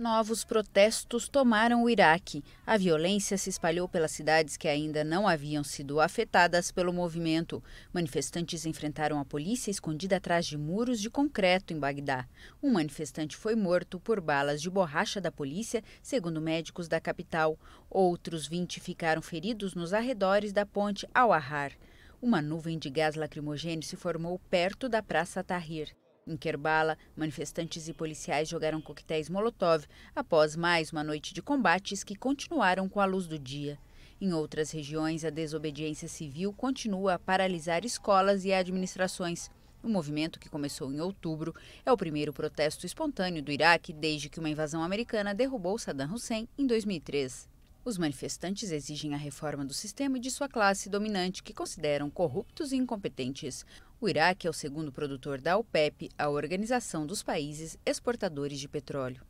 Novos protestos tomaram o Iraque. A violência se espalhou pelas cidades que ainda não haviam sido afetadas pelo movimento. Manifestantes enfrentaram a polícia escondida atrás de muros de concreto em Bagdá. Um manifestante foi morto por balas de borracha da polícia, segundo médicos da capital. Outros 20 ficaram feridos nos arredores da ponte Al-Ahrar. Uma nuvem de gás lacrimogêneo se formou perto da Praça Tahrir. Em Kerbala, manifestantes e policiais jogaram coquetéis Molotov após mais uma noite de combates que continuaram com a luz do dia. Em outras regiões, a desobediência civil continua a paralisar escolas e administrações. O movimento, que começou em outubro, é o primeiro protesto espontâneo do Iraque desde que uma invasão americana derrubou Saddam Hussein em 2003. Os manifestantes exigem a reforma do sistema e de sua classe dominante, que consideram corruptos e incompetentes. O Iraque é o segundo produtor da OPEP, a Organização dos Países Exportadores de Petróleo.